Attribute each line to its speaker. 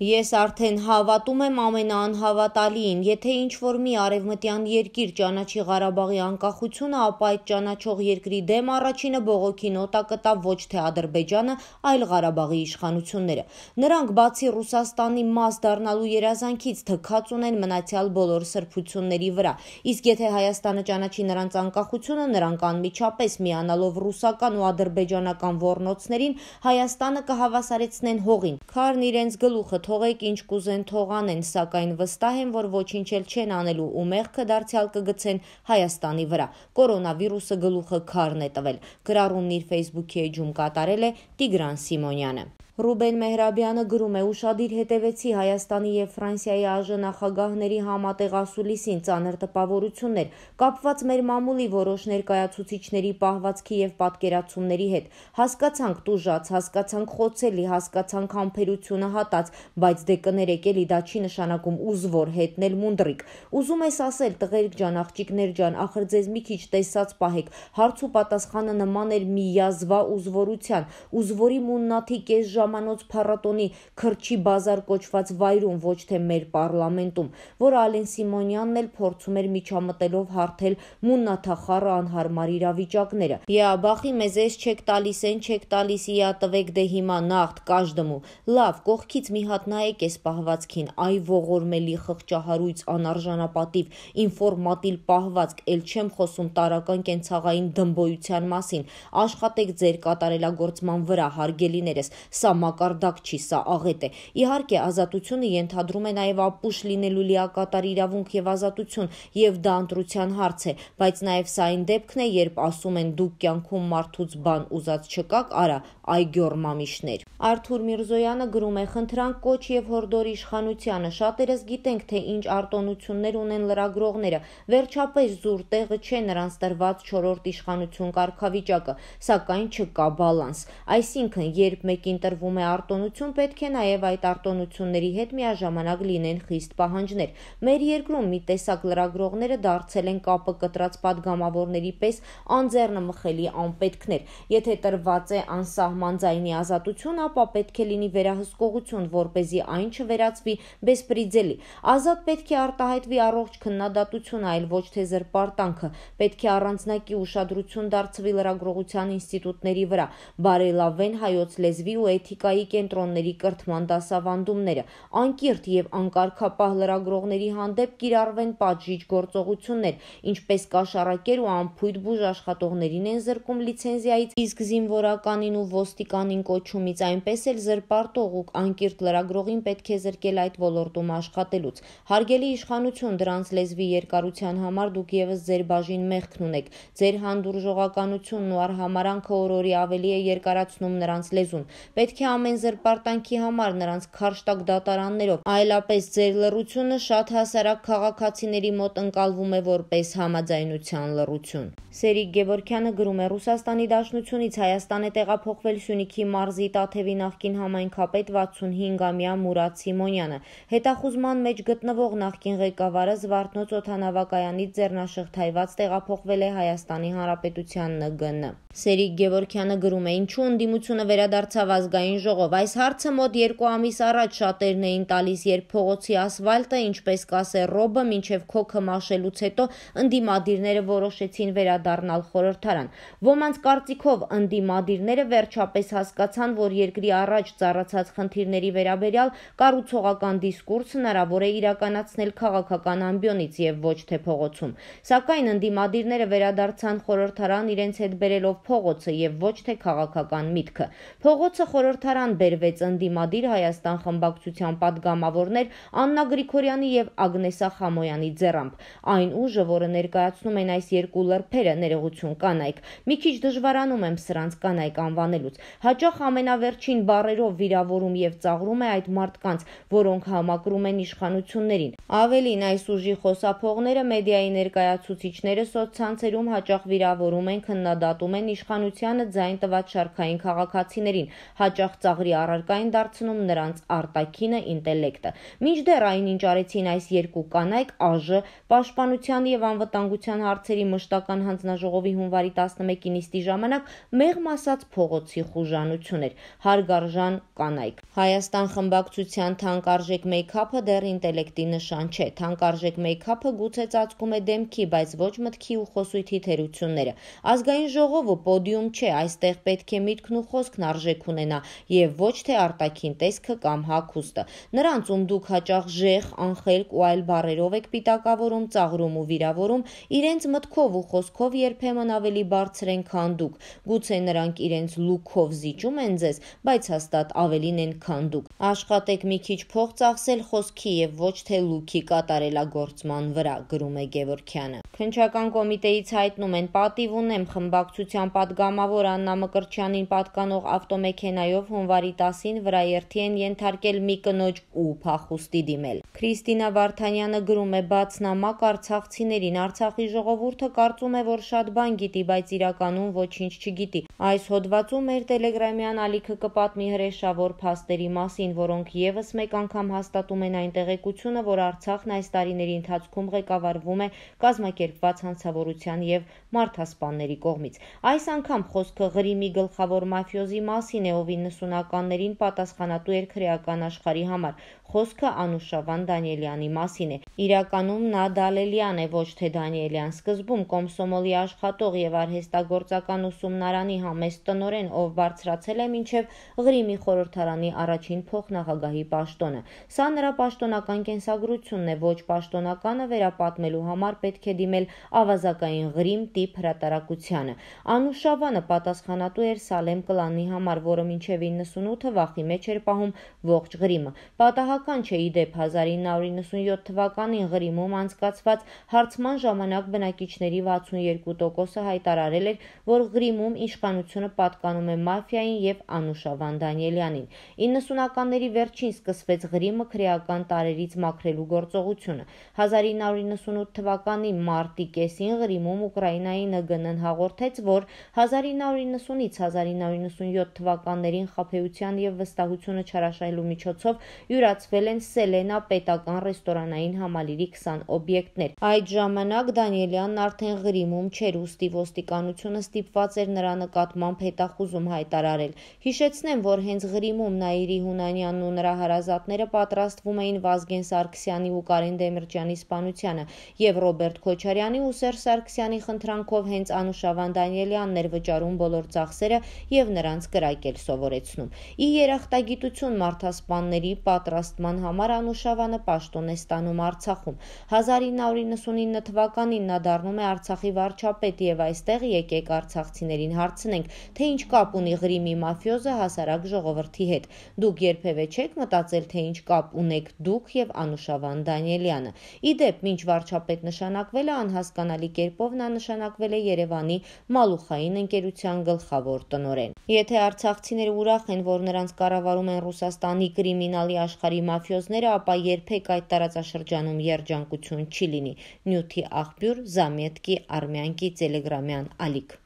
Speaker 1: Ես արդեն հավատում եմ ամենաանհավատալիին, եթե ինչ-որ մի արևմտյան երկիր ճանաչի Ղարաբաղի անկախությունը, ապա այդ ճանաչող երկրի դեմ առաջինը բողոքի նոտա կտա ոչ թե Ադրբեջանը, այլ Ղարաբաղի իշխանությունները։ Նրանք բացի Ռուսաստանի մաս դառնալու երազանքից թքած ունեն մնացյալ բոլոր սրբությունների վրա։ Իսկ եթե Հայաստանը ճանաչի նրանց անկախությունը, նրանք անմիջապես միանալով ռուսական ու ադրբեջանական ворնոցներին Հայաստանը կհավասարեցնեն հողին։ Քարն իրենց գլուխը թողեք ինչ կուզեն թողանեն, սակայն վստահ են, որ ոչինչ էլ չեն անելու ու մեղքը դարձյալ կգցեն Հայաստանի վրա։ Կորոնավիրուսը գլուխը քարն է տվել։ Գրառումն իր Facebook-ի էջում կատարել է Տիգրան Սիմոնյանը։ Ռուբեն Մեհրաբյանը գրում է. «Ուշադիր հետևեցի Հայաստանի եւ Ֆրանսիայի ԱԺ նախագահների համատեղ ասուլիսին ծանր տպավորություններ կապված մեր մամուլի որոշ ներկայացուցիչների պահվածքի եւ պատկերացումների հետ։ Հասկացանք տուժած, հասկացանք խոցելի, հասկացանք համբերությունը հատած, բայց դե կներեք էլի դա չի նշանակում ուզվոր հետնել մունդրիկ։ Ուզում ես ասել, տղերք ջան, աղջիկներ ջան, ախր ձեզ մի քիչ տեսած պահեք։ Հարց ու պատասխանը նման էր մի յազվա ուզվորության։ Ուզվորի մուննաթի կես ժամ Հրամանոց փառատոնի քրչի բազար կոչված վայրում, ոչ թե մեր պարլամենտում, որ Ալեն Սիմոնյանն էլ փորձում էր միջամտելով հարթել մուննաթախառը անհարմար իրավիճակները։ Եաբախի մեզ էս չեք տալիս, են չեք տալիս, իա տվեք դե հիմա նախտ կաշդմու։ Լավ, կողքից մի հատ նայեք էս պահվածքին, այ ողորմելի խղճահարույց անարժանապատիվ ինֆորմատիլ պահվածք, ել չեմ խոսում տարական կենցաղային դմբոյության մասին։ Աշխատեք ձեր կատարելագործման վրա, հարգելիներս, սա համակարգ չի, սա աղետ է։ Իհարկե, ազատությունը ենթադրում է նաև ապուշ լինելու լիակատար իրավունք եւ ազատություն, եւ դա ընտրության հարց է, բայց նաև սա այն դեպքն է, երբ ասում են դուք կյանքում մարդուց բան ուզած չկաք, արա, այ գյուր մամիշներ։ Արթուր Միրզոյանը գրում է խնդրանք կոչ եւ հորդոր իշխանությանը։ Շատերս գիտենք, թե ինչ արտոնություններ ունեն լրագրողները։ Վերջապես զուր տեղը չէ նրանց տրված 4-րդ իշխանություն կարգավիճակը, սակայն չկա բալանս։ Այսինքն, երբ մեկին տրվում ձևավորվում է արտոնություն, պետք է նաև այդ արտոնությունների հետ միաժամանակ լինեն խիստ պահանջներ։ Մեր երկրում մի տեսակ լրագրողները դարձել են կապը կտրած падգամավորների պես անձեռնը մխելի անպետքներ։ Եթե տրված է անսահման ձայնի ազատություն, ապա պետք է լինի վերահսկողություն, որ เป զի այն չվերածվի բեսպրիձելի։ Ազատ պետք է արտահայտվի առողջ քննադատություն, այլ ոչ թե զրպարտանքը։ Պետք է առանձնակի ուշադրություն դարձվի լրագրողության ինստիտուտների վրա։ Բարելավեն հայոց լեզվի ու էթի էթիկայի կենտրոնների կրթման դասավանդումները անկիրթ եւ անկարգապահ լրագրողների հանդեպ կիրառվեն պատժիչ գործողություններ, ինչպես կաշառակեր ու ամփույթ բուժ աշխատողներին են զրկում լիցենզիայից, իսկ զինվորականին ու ոստիկանին կոչումից, այնպես էլ զրպարտող ու անկիրթ լրագրողին պետք է զրկել այդ ոլորտում աշխատելուց։ Հարգելի իշխանություն, դրանց լեզվի երկարության համար դուք եւս ձեր բաժին մեղքն ունեք։ Ձեր հանդուրժողականությունն ու արհամարանքը օրորի ավելի է երկարացնում նրանց լեզուն։ Պետք պետք է ամեն զրպարտանքի համար նրանց քարշտակ դատարաններով, այլապես ձեր լռությունը շատ հասարակ քաղաքացիների մոտ ընկալվում է որպես համաձայնության լռություն։ Սերիկ Գևորքյանը գրում է Ռուսաստանի Դաշնությունից Հայաստան է տեղափոխվել Սյունիքի մարզի Տաթևի նախկին համայնքապետ 65-ամյա Մուրադ Սիմոնյանը։ Հետախուզման մեջ գտնվող նախկին ղեկավարը Զվարթնոց օթանավակայանից ձեռնաշխտայված տեղափոխվել է Հայաստանի Հանրապետության ՆԳՆ։ Սերիկ Գևորքյանը գրում է ինչու ընդդիմությունը վերադարձավ ազգային ազգային ժողով։ Այս հարցը մոտ 2 ամիս առաջ շատերն էին տալիս, երբ փողոցի ասֆալտը, ինչպես կասե Ռոբը, մինչև քոքը մաշելուց հետո ընդդիմադիրները որոշեցին վերադառնալ խորհրդարան։ Ոմանց կարծիքով ընդդիմադիրները վերջապես հասկացան, որ երկրի առաջ ծառացած խնդիրների վերաբերյալ կառուցողական դիսկուրս հնարավոր է իրականացնել քաղաքական ամբիոնից եւ ոչ թե փողոցում։ Սակայն ընդդիմադիրները վերադարձան խորհրդարան իրենց հետ բերելով փողոցը եւ ոչ թե քաղաքական միտքը։ Փողոցը խորհրդ խորհրդարան բերվեց ընդդիմադիր Հայաստան խմբակցության падգամավորներ Աննա Գրիգորյանի եւ Ագնեսա Խամոյանի ձեռամբ։ Այն ուժը, որը ներկայացնում են այս երկու լրբերը ներողություն կանայք։ Մի քիչ դժվարանում եմ սրանց կանայք անվանելուց։ Հաճախ ամենավերջին բարերով վիրավորում եւ ծաղրում է այդ մարդկանց, որոնք համակրում են իշխանություններին։ Ավելին այս ուժի խոսափողները մեդիայի ներկայացուցիչները սոցցանցերում հաճախ վիրավորում են քննադատում են իշխանությանը ձայն տված շարքային քաղաքացիներին, հաճախ հաճախ ծաղրի առարկային դարձնում նրանց արտակինը ինտելեկտը։ Մինչդեռ այն ինչ արեցին այս երկու կանայք ԱԺ պաշտպանության եւ անվտանգության հարցերի մշտական հանձնաժողովի հունվարի 11-ի նիստի ժամանակ մեղմ ասած փողոցի խուժանություն էր։ Հարգարժան կանայք։ Հայաստան խմբակցության թանկարժեք մեյքափը դեռ ինտելեկտի նշան չէ։ Թանկարժեք մեյքափը գուցե ծածկում է դեմքի, բայց ոչ մտքի ու խոսույթի թերությունները։ Ազգային ժողովը պոդիում չէ, այստեղ պետք է միտքն ու խոսքն արժեք ունենա եւ ոչ թե արտաքին տեսքը կամ հագուստը։ Նրանց ում դուք հաճախ ժեղ, անխելք ու այլ բարերով եք պիտակավորում, ծաղրում ու վիրավորում, իրենց մտքով ու խոսքով երբեմն ավելի բարձր են, քան դուք։ Գուցե նրանք իրենց լուքով զիջում են ձեզ, բայց հաստատ ավելին են, քան դուք։ Աշխատեք մի քիչ փող ծախսել խոսքի եւ ոչ թե լուքի կատարելագործման վրա, գրում է Գևորքյանը։ Քնչական կոմիտեից հայտնում են՝ պատիվ ունեմ խմբակցության падգամավոր Աննա Մկրտչյանին պատկանող ավտոմեքենայով հունվարի 10-ին վրաերթի են ենթարկել մի կնոջ ու փախուստի դիմել։ Քրիստինա Վարդանյանը գրում է բացնամակ արցախցիներին Արցախի ժողովուրդը կարծում է, որ շատ բան գիտի, բայց իրականում ոչինչ չգիտի։ Այս հոդվածում մեր Telegram-յան ալիքը կպատմի հրեշավոր փաստերի մասին, որոնք եւս մեկ անգամ հաստատում են այն տեղեկությունը, որ Արցախն այս տարիների ընթացքում ղեկավարվում է կազմակերպված հանցավորության եւ մարդասպանների կողմից։ Այս անգամ խոսքը Ղրիմի գլխավոր մաֆիոզի մասին է, ով ուսումնականներին պատասխանատու էր քրեական աշխարհի համար։ Խոսքը Անուշավան Դանիելյանի մասին է։ Իրականում նա Դալելյան է, ոչ թե Դանիելյան։ Սկզբում Կոմսոմոլի աշխատող եւ արհեստագործական ուսումնարանի համեստ տնորեն, ով բարձրացել է մինչեւ Ղրիմի խորհրդարանի առաջին փոխնախագահի պաշտոնը։ Սա նրա պաշտոնական կենսագրությունն է, ոչ պաշտոնականը վերապատմելու համար պետք է դիմել ավազակային Ղրիմ տիպ հրատարակությանը։ Անուշավանը պատասխանատու էր Սալեմ կլանի համար, որը մինչեւ 1998 վախի մեջ էր պահում ողջ Ղրիմը։ Պատահական չէ իդեպ 1997 թվականին Ղրիմում անցկացված հարցման ժամանակ բնակիչների 62%-ը հայտարարել էր, որ Ղրիմում իշխանությունը պատկանում է մաֆիային եւ Անուշավան Դանիելյանին։ 90-ականների վերջին սկսվեց Ղրիմը քրեական տարերից մաքրելու գործողությունը։ 1998 թվականի մարտի կեսին Ղրիմում Ուկրաինայի ՆԳՆ-ն հաղորդեց, որ 1990-ից 1997 թվականներին խաբեության եւ վստահությունը չարաշահելու միջոցով յուրացվել են Սելենա պետական ռեստորանային համալիրի 20 օբյեկտներ։ Այդ ժամանակ Դանիելյանն արդեն ղրիմում չէր ուստի ոստիկանությունը ստիպված էր նրա նկատմամբ հետախուզում հայտարարել։ Հիշեցնեմ, որ հենց ղրիմում Նաիրի Հունանյանն ու նրա հարազատները պատրաստվում էին Վազգեն Սարգսյանի ու Կարեն Դեմիրճյանի սպանությանը եւ Ռոբերտ Քոչարյանի ու Սերժ Սարգսյանի խնդրանքով հենց Անուշավան Դանիելյանն էր վճարում բոլոր ծախսերը եւ նրանց կրակել սովորել կատարեցնում։ Ի երախտագիտություն մարդասպանների պատրաստման համար Անուշավանը պաշտոն է ստանում Արցախում։ 1999 թվականին նա դառնում է Արցախի վարչապետ եւ այստեղ եկեք արցախցիներին հարցնենք, թե ինչ կապ ունի Ղրիմի մաֆիոզը հասարակ ժողովրդի հետ։ Դուք երբևէ չեք մտածել, թե ինչ կապ ունեք դուք եւ Անուշավան Դանիելյանը։ Ի դեպ, ինչ վարչապետ նշանակվել է անհասկանալի կերպով նա նշանակվել է Երևանի Մալուխային ընկերության գլխավոր տնորեն։ Եթե արցախցիները ուր ուրախ են, որ նրանց կառավարում են Ռուսաստանի կրիմինալի աշխարհի մաֆիոզները, ապա երբեք այդ տարածաշրջանում երջանկություն չի լինի։ Նյութի աղբյուր Զամետկի Արմյանկի Telegram-յան ալիք